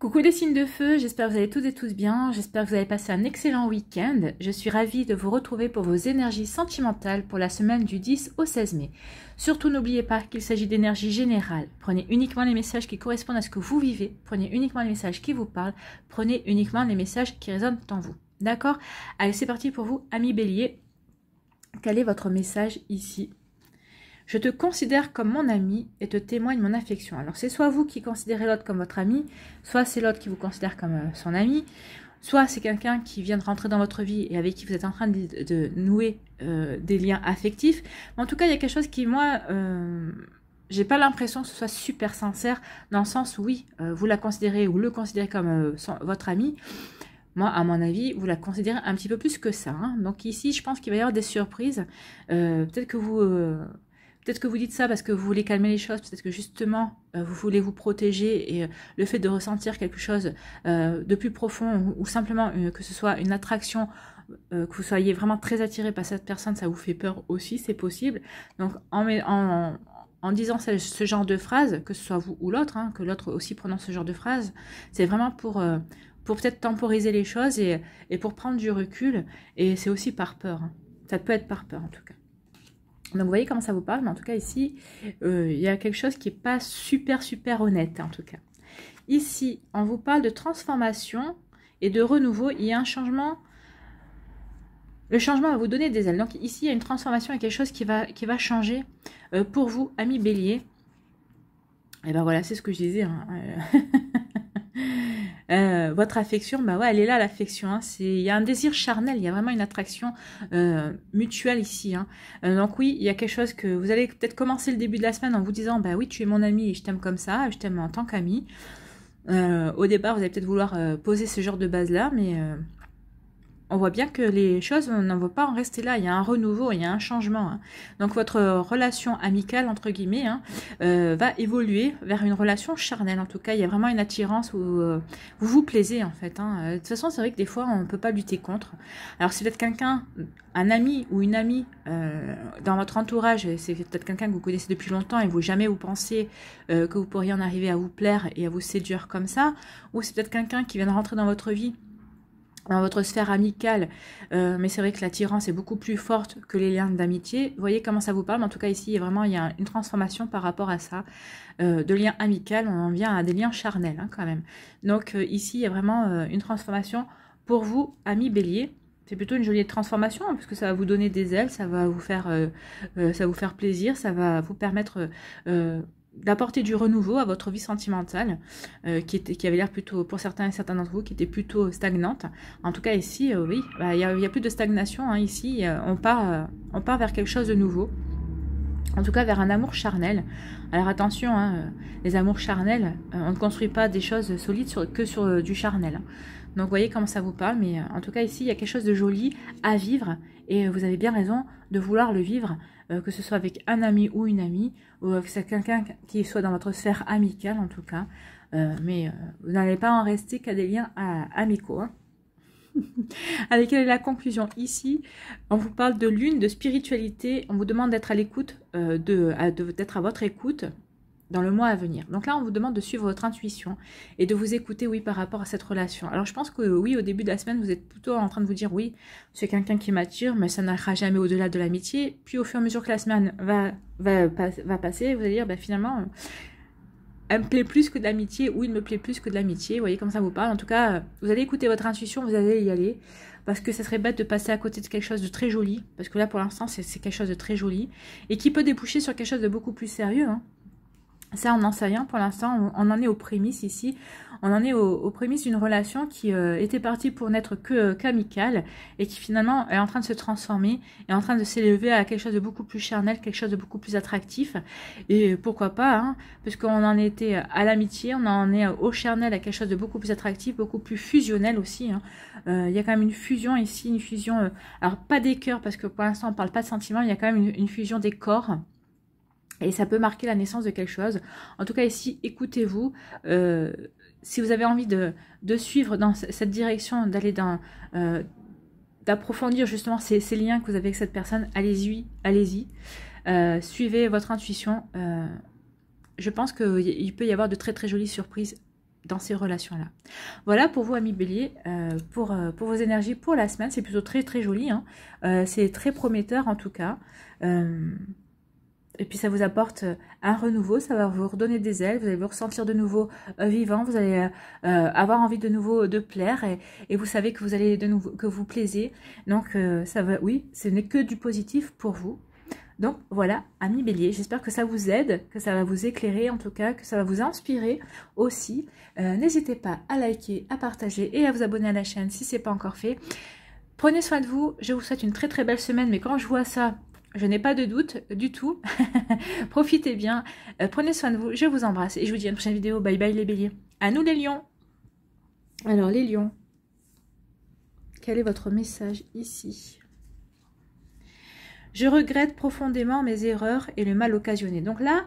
Coucou des signes de feu, j'espère que vous allez toutes et tous bien, j'espère que vous avez passé un excellent week-end. Je suis ravie de vous retrouver pour vos énergies sentimentales pour la semaine du 10 au 16 mai. Surtout n'oubliez pas qu'il s'agit d'énergie générale. Prenez uniquement les messages qui correspondent à ce que vous vivez, prenez uniquement les messages qui vous parlent, prenez uniquement les messages qui résonnent en vous. D'accord Allez, c'est parti pour vous, amis bélier. Quel est votre message ici je te considère comme mon ami et te témoigne mon affection. Alors c'est soit vous qui considérez l'autre comme votre ami, soit c'est l'autre qui vous considère comme euh, son ami, soit c'est quelqu'un qui vient de rentrer dans votre vie et avec qui vous êtes en train de, nouer euh, des liens affectifs. en tout cas, il y a quelque chose qui, moi, euh, j'ai pas l'impression que ce soit super sincère, dans le sens où oui, euh, vous la considérez ou le considérez comme votre ami. Moi, à mon avis, vous la considérez un petit peu plus que ça. Hein. Donc ici, je pense qu'il va y avoir des surprises. Peut-être que vous Peut-être que vous dites ça parce que vous voulez calmer les choses, peut-être que justement euh, vous voulez vous protéger et euh, le fait de ressentir quelque chose euh, de plus profond ou, simplement que ce soit une attraction, que vous soyez vraiment très attiré par cette personne, ça vous fait peur aussi, c'est possible. Donc en, disant ce, genre de phrase, que ce soit vous ou l'autre, hein, que l'autre aussi prononce ce genre de phrase, c'est vraiment pour pour peut-être temporiser les choses et, pour prendre du recul. Et c'est aussi par peur. Hein. Ça peut être par peur en tout cas. Donc vous voyez comment ça vous parle, mais en tout cas ici, euh, il y a quelque chose qui n'est pas super super honnête en tout cas. Ici, on vous parle de transformation et de renouveau, il y a un changement. Le changement va vous donner des ailes. Donc ici, il y a une transformation et quelque chose qui va, qui va changer euh, pour vous, ami bélier. Et eh ben voilà, c'est ce que je disais. Hein. Euh, Euh, votre affection, bah ouais, elle est là l'affection. Hein. C'est, il y a un désir charnel, il y a vraiment une attraction euh, mutuelle ici. Hein. Euh, donc oui, il y a quelque chose que vous allez peut-être commencer le début de la semaine en vous disant, bah oui, tu es mon ami et je t'aime comme ça, je t'aime en tant qu'ami. au départ, vous allez peut-être vouloir poser ce genre de base là, mais on voit bien que les choses n'en vont pas en rester là. Il y a un renouveau, il y a un changement. Hein. Donc votre relation amicale, entre guillemets, hein, euh, va évoluer vers une relation charnelle. En tout cas, il y a vraiment une attirance où euh, vous vous plaisez, en fait. Hein. Euh, de toute façon, c'est vrai que des fois, on ne peut pas lutter contre. Alors si vous êtes quelqu'un, un ami ou une amie dans votre entourage, c'est peut-être quelqu'un que vous connaissez depuis longtemps et vous jamais vous pensez que vous pourriez en arriver à vous plaire et à vous séduire comme ça, ou c'est peut-être quelqu'un qui vient de rentrer dans votre vie dans votre sphère amicale, euh, mais c'est vrai que l'attirance est beaucoup plus forte que les liens d'amitié. Vous voyez comment ça vous parle, mais en tout cas ici, il y a vraiment une transformation par rapport à ça. Euh, de liens amicaux, on en vient à des liens charnels hein, quand même. Donc euh, ici, il y a vraiment une transformation pour vous, ami bélier. C'est plutôt une jolie transformation, parce hein, puisque ça va vous donner des ailes, ça va vous faire, ça va vous faire plaisir, ça va vous permettre d'apporter du renouveau à votre vie sentimentale, euh, qui, avait l'air plutôt, pour certains et certains d'entre vous, qui était plutôt stagnante. En tout cas, ici, euh, oui, bah, il n'y a, plus de stagnation. Hein, ici, euh, on, part, on part vers quelque chose de nouveau. En tout cas, vers un amour charnel. Alors attention, hein, les amours charnels, on ne construit pas des choses solides que sur du charnel. Donc, voyez comment ça vous parle. Mais en tout cas, ici, il y a quelque chose de joli à vivre et euh, vous avez bien raison de vouloir le vivre, euh, que ce soit avec un ami ou une amie, ou avec euh, quelqu'un qui soit dans votre sphère amicale en tout cas. mais vous n'allez pas en rester qu'à des liens amicaux. Hein. Allez, quelle est la conclusion ici On vous parle de lune, de spiritualité. On vous demande d'être à l'écoute, de, à votre écoute, dans le mois à venir. Donc là, on vous demande de suivre votre intuition et de vous écouter, oui, par rapport à cette relation. Alors je pense que oui, au début de la semaine, vous êtes plutôt en train de vous dire, oui, c'est quelqu'un qui mature, mais ça n'arrivera jamais au-delà de l'amitié. Puis au fur et à mesure que la semaine va, va, passer, vous allez dire, bah, finalement, elle me plaît plus que de l'amitié ou il me plaît plus que de l'amitié. Vous voyez comme ça vous parle. En tout cas, vous allez écouter votre intuition, vous allez y aller. Parce que ça serait bête de passer à côté de quelque chose de très joli. Parce que là, pour l'instant, c'est quelque chose de très joli. Et qui peut déboucher sur quelque chose de beaucoup plus sérieux. Hein. Ça, on n'en sait rien pour l'instant. On, en est aux prémices ici. On en est aux, prémices d'une relation qui euh, était partie pour n'être que euh, qu'amicale et qui finalement est en train de se transformer, et en train de s'élever à quelque chose de beaucoup plus charnel, quelque chose de beaucoup plus attractif. Et pourquoi pas, hein, qu'on en était à l'amitié, on en est au charnel à quelque chose de beaucoup plus attractif, beaucoup plus fusionnel aussi. Hein. Euh, il y a quand même une fusion ici, une fusion, alors pas des cœurs parce que pour l'instant on parle pas de sentiments, il y a quand même une fusion des corps et ça peut marquer la naissance de quelque chose. En tout cas, ici, écoutez-vous. Euh, si vous avez envie de, suivre dans cette direction, d'aller dans... Euh, d'approfondir justement ces, liens que vous avez avec cette personne, allez-y, allez-y. Euh, suivez votre intuition. je pense qu'il peut y avoir de très très jolies surprises dans ces relations-là. Voilà pour vous, amis Bélier, pour, pour vos énergies pour la semaine. C'est plutôt très très joli. Hein. c'est très prometteur en tout cas et puis ça vous apporte euh, un renouveau, ça va vous redonner des ailes, vous allez vous ressentir de nouveau euh, vivant, vous allez euh, avoir envie de nouveau de plaire et, vous savez que vous allez de nouveau que vous plaisez. Donc ça va, oui, ce n'est que du positif pour vous. Donc voilà, ami Bélier, j'espère que ça vous aide, que ça va vous éclairer en tout cas, que ça va vous inspirer aussi. N'hésitez pas à liker, à partager et à vous abonner à la chaîne si ce n'est pas encore fait. Prenez soin de vous, je vous souhaite une très très belle semaine, mais quand je vois ça je n'ai pas de doute du tout. Profitez bien, euh, prenez soin de vous, je vous embrasse et je vous dis à une prochaine vidéo. Bye bye les béliers. À nous les lions. Alors les lions, quel est votre message ici je regrette profondément mes erreurs et le mal occasionné. Donc là,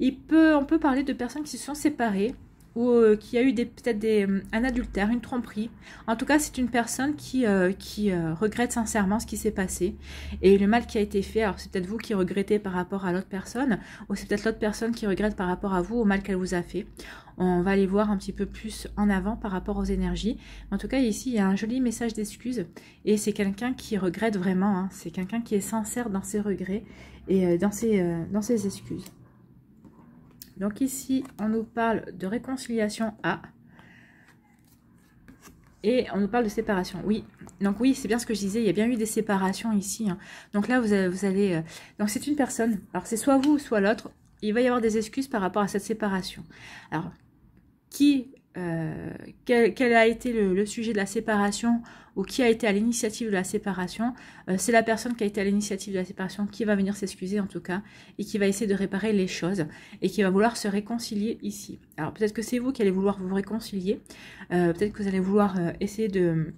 il peut, on peut parler de personnes qui se sont séparées, ou euh, qui a eu peut-être euh, un adultère, une tromperie. En tout cas, c'est une personne qui, euh, qui regrette sincèrement ce qui s'est passé et le mal qui a été fait. Alors, c'est peut-être vous qui regrettez par rapport à l'autre personne ou c'est peut-être l'autre personne qui regrette par rapport à vous au mal qu'elle vous a fait. On va aller voir un petit peu plus en avant par rapport aux énergies. En tout cas, ici, il y a un joli message d'excuse et c'est quelqu'un qui regrette vraiment. Hein. C'est quelqu'un qui est sincère dans ses regrets et dans ses, dans ses excuses. Donc ici, on nous parle de réconciliation A. Et on nous parle de séparation. Oui, donc oui, c'est bien ce que je disais, il y a bien eu des séparations ici. Hein. Donc là, vous, vous allez... Euh, donc c'est une personne. Alors c'est soit vous, soit l'autre. Il va y avoir des excuses par rapport à cette séparation. Alors, qui euh, quel, a été le, sujet de la séparation ou qui a été à l'initiative de la séparation, euh, c'est la personne qui a été à l'initiative de la séparation qui va venir s'excuser en tout cas et qui va essayer de réparer les choses et qui va vouloir se réconcilier ici. Alors peut-être que c'est vous qui allez vouloir vous réconcilier, euh, peut-être que vous allez vouloir essayer de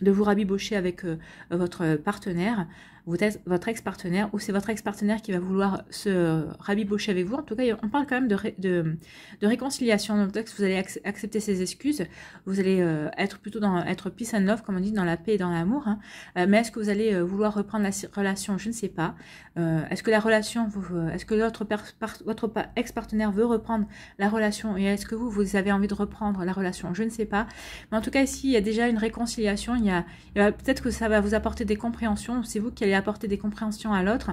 de vous rabibocher avec votre partenaire votre ex-partenaire, ou c'est votre ex-partenaire qui va vouloir se rabibocher avec vous. En tout cas, on parle quand même de, de, de, réconciliation. Donc, vous allez accepter ses excuses, vous allez euh, être plutôt dans être peace and love, comme on dit, dans la paix et dans l'amour. Hein. Euh, mais est-ce que vous allez euh, vouloir reprendre la relation Je ne sais pas. est-ce que la relation, est-ce que votre ex-partenaire veut reprendre la relation et est-ce que vous, vous avez envie de reprendre la relation Je ne sais pas. Mais en tout cas, ici, il y a déjà une réconciliation. Il y a, peut-être que ça va vous apporter des compréhensions. C'est vous qui allez apporter des compréhensions à l'autre.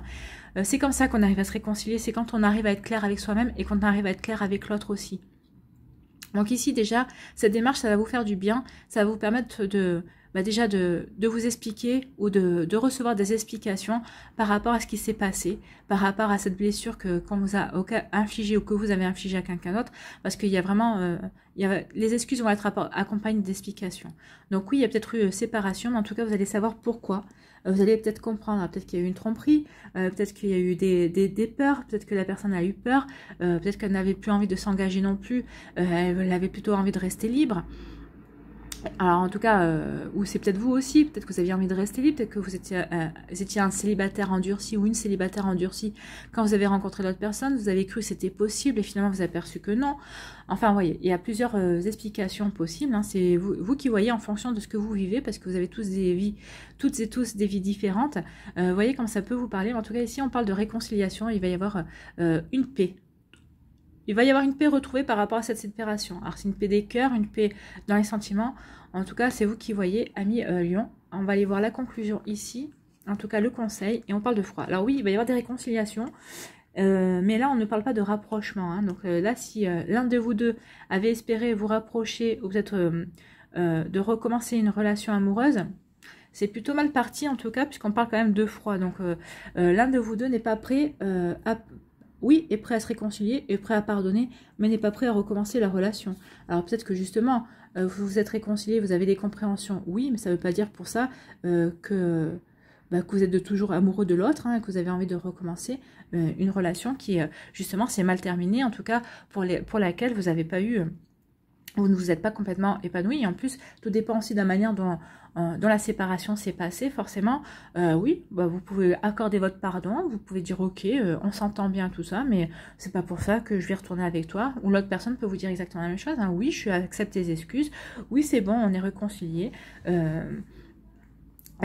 Euh, c'est comme ça qu'on arrive à se réconcilier, c'est quand on arrive à être clair avec soi-même et qu'on arrive à être clair avec l'autre aussi. Donc ici déjà, cette démarche, ça va vous faire du bien, ça va vous permettre de, bah, déjà de, vous expliquer ou de, recevoir des explications par rapport à ce qui s'est passé, par rapport à cette blessure que qu'on vous a infligée ou que vous avez infligée à quelqu'un d'autre, parce qu'il y a vraiment, euh, les excuses vont être accompagnées d'explications. Donc oui, il y a peut-être eu euh, séparation, mais en tout cas, vous allez savoir pourquoi euh, vous allez peut-être comprendre, hein, peut-être qu'il y a eu une tromperie, euh, peut-être qu'il y a eu des, des, peurs, peut-être que la personne a eu peur, euh, peut-être qu'elle n'avait plus envie de s'engager non plus, elle avait plutôt envie de rester libre alors en tout cas, euh, ou c'est peut-être vous aussi, peut-être que vous aviez envie de rester libre, peut-être que euh, vous étiez, un célibataire endurci ou une célibataire endurcie. Quand vous avez rencontré l'autre personne, vous avez cru que c'était possible et finalement vous avez aperçu que non. Enfin, vous voyez, il y a plusieurs euh, explications possibles. Hein. C'est vous, qui voyez en fonction de ce que vous vivez parce que vous avez tous des vies, toutes et tous des vies différentes. Vous voyez comme ça peut vous parler. En tout cas, ici, on parle de réconciliation. Il va y avoir une paix il va y avoir une paix retrouvée par rapport à cette séparation. Alors c'est une paix des cœurs, une paix dans les sentiments. En tout cas, c'est vous qui voyez, ami euh, Lyon. On va aller voir la conclusion ici, en tout cas le conseil, et on parle de froid. Alors oui, il va y avoir des réconciliations, euh, mais là, on ne parle pas de rapprochement. Hein. Donc euh, là, si l'un de vous deux avait espéré vous rapprocher ou peut-être de recommencer une relation amoureuse, c'est plutôt mal parti en tout cas, puisqu'on parle quand même de froid. Donc l'un de vous deux n'est pas prêt à, oui, est prêt à se réconcilier, est prêt à pardonner, mais n'est pas prêt à recommencer la relation. Alors peut-être que justement, euh, vous vous êtes réconcilié, vous avez des compréhensions, oui, mais ça ne veut pas dire pour ça euh, bah, que, vous êtes toujours amoureux de l'autre, hein, que vous avez envie de recommencer euh, une relation qui, justement, s'est mal terminée, en tout cas pour, laquelle vous n'avez pas eu vous ne vous êtes pas complètement épanoui. en plus, tout dépend aussi de la manière dont, euh, dont la séparation s'est passée, forcément, euh, oui, bah, vous pouvez accorder votre pardon, vous pouvez dire ok, euh, on s'entend bien tout ça, mais c'est pas pour ça que je vais retourner avec toi. Ou l'autre personne peut vous dire exactement la même chose. Hein. oui, je accepte tes excuses. Oui, c'est bon, on est réconcilié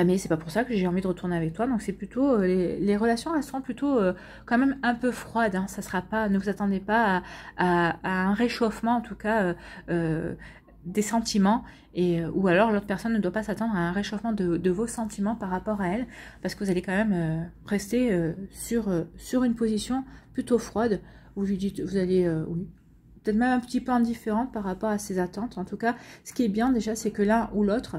mais c'est pas pour ça que j'ai envie de retourner avec toi. Donc c'est plutôt les, relations resteront plutôt quand même un peu froides. Hein. ça sera pas, ne vous attendez pas à un réchauffement en tout cas des sentiments et euh, ou alors l'autre personne ne doit pas s'attendre à un réchauffement de, vos sentiments par rapport à elle parce que vous allez quand même euh, rester euh, sur, sur une position plutôt froide où vous lui dites vous allez oui peut-être même un petit peu indifférent par rapport à ses attentes en tout cas ce qui est bien déjà c'est que l'un ou l'autre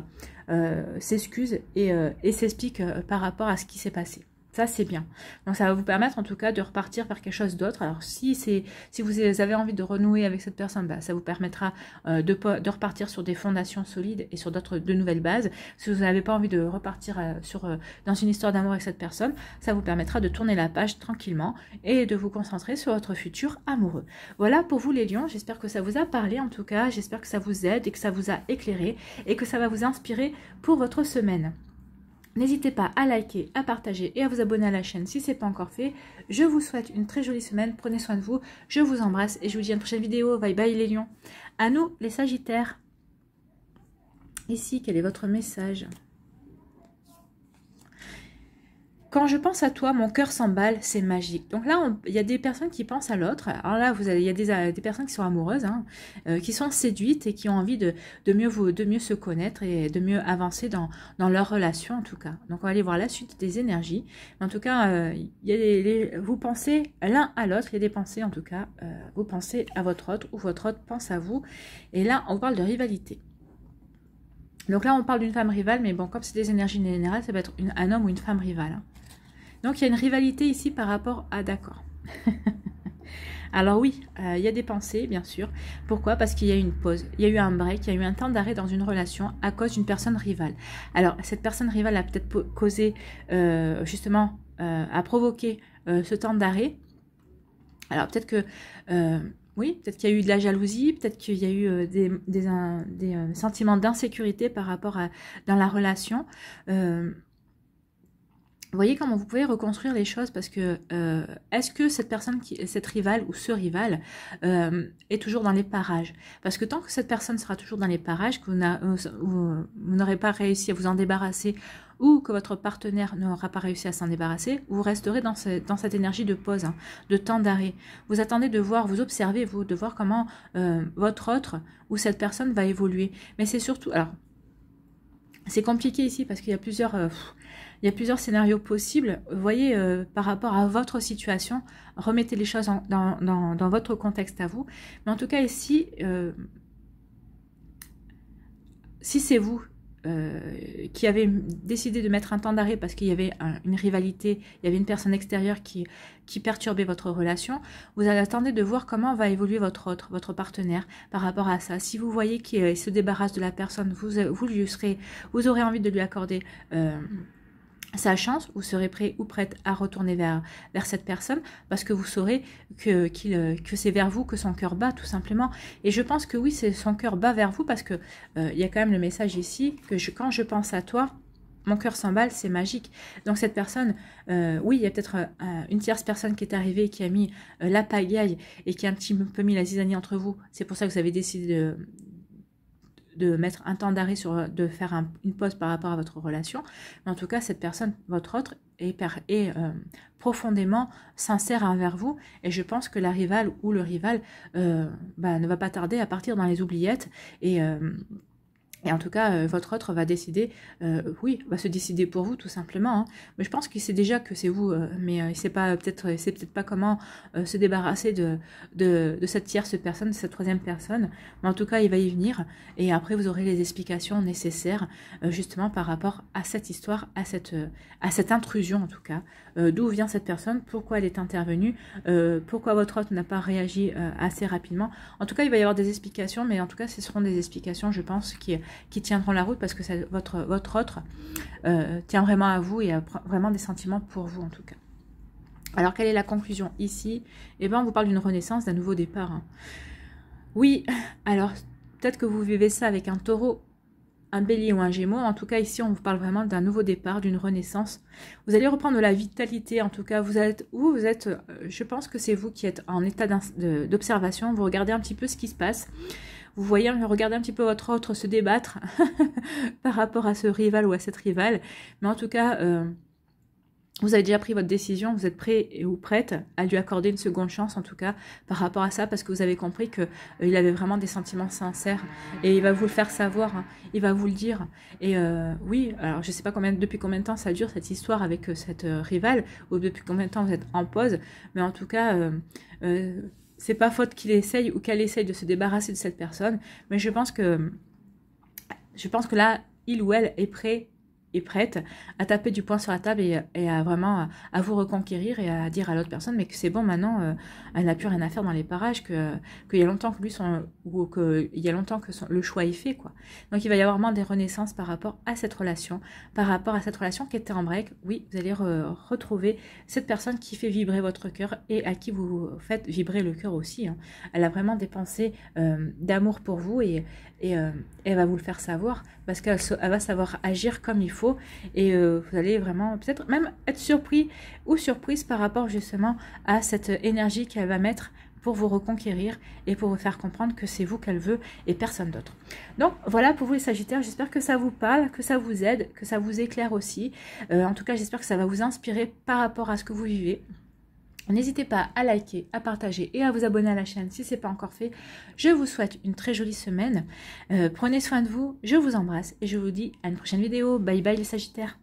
s'excuse et s'explique par rapport à ce qui s'est passé ça, c'est bien. Donc, ça va vous permettre en tout cas de repartir vers quelque chose d'autre. Alors, si, c'est si vous avez envie de renouer avec cette personne, bah, ça vous permettra euh, de, de, repartir sur des fondations solides et sur d'autres de nouvelles bases. Si vous n'avez pas envie de repartir euh, sur, euh, dans une histoire d'amour avec cette personne, ça vous permettra de tourner la page tranquillement et de vous concentrer sur votre futur amoureux. Voilà pour vous les lions. J'espère que ça vous a parlé en tout cas. J'espère que ça vous aide et que ça vous a éclairé et que ça va vous inspirer pour votre semaine. N'hésitez pas à liker, à partager et à vous abonner à la chaîne si ce n'est pas encore fait. Je vous souhaite une très jolie semaine, prenez soin de vous, je vous embrasse et je vous dis à une prochaine vidéo. Bye bye les lions. À nous les sagittaires. Ici, quel est votre message quand je pense à toi, mon cœur s'emballe, c'est magique. Donc là, il y a des personnes qui pensent à l'autre. Alors là, vous il y a euh, des, personnes qui sont amoureuses, hein, euh, qui sont séduites et qui ont envie de, mieux, vous, de mieux se connaître et de mieux avancer dans, leur relation, en tout cas. Donc on va aller voir la suite des énergies. En tout cas, euh, il vous pensez l'un à l'autre, il y a des pensées, en tout cas, vous pensez à votre autre ou votre autre pense à vous. Et là, on parle de rivalité. Donc là, on parle d'une femme rivale, mais bon, comme c'est des énergies générales, ça peut être un homme ou une femme rivale. Hein. Donc il y a une rivalité ici par rapport à d'accord. Alors oui, euh, il y a des pensées, bien sûr. Pourquoi Parce qu'il y a eu une pause, il y a eu un break, il y a eu un temps d'arrêt dans une relation à cause d'une personne rivale. Alors cette personne rivale a peut-être causé, euh, justement, euh, a provoqué ce temps d'arrêt. Alors peut-être que... oui, peut-être qu'il y a eu de la jalousie, peut-être qu'il y a eu des, des sentiments d'insécurité par rapport à dans la relation voyez comment vous pouvez reconstruire les choses parce que euh, est-ce que cette personne, qui, cette rivale ou ce rival euh, est toujours dans les parages Parce que tant que cette personne sera toujours dans les parages, que euh, vous n'aurez pas réussi à vous en débarrasser ou que votre partenaire n'aura pas réussi à s'en débarrasser, vous resterez dans, dans cette énergie de pause, hein, de temps d'arrêt. Vous attendez de voir, vous observez, vous, de voir comment votre autre ou cette personne va évoluer. Mais c'est surtout... Alors, c'est compliqué ici parce qu'il y a plusieurs... Il y a plusieurs scénarios possibles. Vous voyez, euh, par rapport à votre situation, remettez les choses dans, votre contexte à vous. Mais en tout cas, ici, euh, si c'est vous euh, qui avez décidé de mettre un temps d'arrêt parce qu'il y avait une rivalité, il y avait une personne extérieure qui, perturbait votre relation, vous allez attendez de voir comment va évoluer votre autre, votre partenaire par rapport à ça. Si vous voyez qu'il se débarrasse de la personne, vous, lui serez, vous aurez envie de lui accorder sa chance, vous serez prêt ou prête à retourner vers, vers cette personne parce que vous saurez que, que c'est vers vous que son cœur bat tout simplement. Et je pense que oui, c'est son cœur bat vers vous parce que euh, il y a quand même le message ici que je, quand je pense à toi, mon cœur s'emballe, c'est magique. Donc cette personne, euh, oui, il y a peut-être euh, une tierce personne qui est arrivée qui a mis la pagaille et qui a un petit peu mis la zizanie entre vous. C'est pour ça que vous avez décidé de, de mettre un temps d'arrêt sur, de faire une pause par rapport à votre relation. Mais en tout cas, cette personne, votre autre, est, euh, profondément sincère envers vous. Et je pense que la rivale ou le rival euh, bah, ne va pas tarder à partir dans les oubliettes et euh, et en tout cas, euh, votre autre va décider, euh, oui, va se décider pour vous tout simplement. Hein. Mais je pense qu'il sait déjà que c'est vous, euh, mais il sait pas peut-être, sait peut-être pas comment se débarrasser de, de, cette tierce personne, de cette troisième personne. Mais en tout cas, il va y venir. Et après, vous aurez les explications nécessaires justement par rapport à cette histoire, à cette, à cette intrusion en tout cas. D'où vient cette personne Pourquoi elle est intervenue Pourquoi votre autre n'a pas réagi assez rapidement En tout cas, il va y avoir des explications, mais en tout cas, ce seront des explications, je pense, qui qui tiendront la route parce que votre, votre autre euh, tient vraiment à vous et a vraiment des sentiments pour vous en tout cas. Alors quelle est la conclusion ici Eh bien on vous parle d'une renaissance, d'un nouveau départ. Hein. Oui, alors peut-être que vous vivez ça avec un taureau, un bélier ou un gémeau. En tout cas, ici, on vous parle vraiment d'un nouveau départ, d'une renaissance. Vous allez reprendre la vitalité, en tout cas. Vous êtes où Vous êtes, euh, je pense que c'est vous qui êtes en état d'observation. Vous regardez un petit peu ce qui se passe vous voyez, hein, regardez un petit peu votre autre se débattre par rapport à ce rival ou à cette rivale. Mais en tout cas, euh, vous avez déjà pris votre décision, vous êtes prêt ou prête à lui accorder une seconde chance en tout cas par rapport à ça parce que vous avez compris qu'il euh, avait vraiment des sentiments sincères et il va vous le faire savoir, hein. il va vous le dire. Et euh, oui, alors je ne sais pas depuis combien de temps ça dure cette histoire avec cette rivale ou depuis combien de temps vous êtes en pause, mais en tout cas c'est pas faute qu'il essaye ou qu'elle essaye de se débarrasser de cette personne, mais je pense que je pense que là, il ou elle est prêt prête à taper du poing sur la table et, à vraiment à, vous reconquérir et à dire à l'autre personne mais que c'est bon maintenant, euh, elle n'a plus rien à faire dans les parages, que qu'il y a longtemps que lui son ou y a longtemps que son, le choix est fait quoi. Donc il va y avoir vraiment des renaissances par rapport à cette relation, par rapport à cette relation qui était en break. Oui, vous allez retrouver cette personne qui fait vibrer votre cœur et à qui vous faites vibrer le cœur aussi. Hein. Elle a vraiment des pensées euh, d'amour pour vous et, euh, elle va vous le faire savoir parce qu'elle va savoir agir comme il faut et euh, vous allez vraiment peut-être même être surpris ou surprise par rapport justement à cette énergie qu'elle va mettre pour vous reconquérir et pour vous faire comprendre que c'est vous qu'elle veut et personne d'autre. Donc voilà pour vous les Sagittaires, j'espère que ça vous parle, que ça vous aide, que ça vous éclaire aussi. Euh, en tout cas, j'espère que ça va vous inspirer par rapport à ce que vous vivez. N'hésitez pas à liker, à partager et à vous abonner à la chaîne si ce n'est pas encore fait. Je vous souhaite une très jolie semaine. Euh, prenez soin de vous, je vous embrasse et je vous dis à une prochaine vidéo. Bye bye les Sagittaires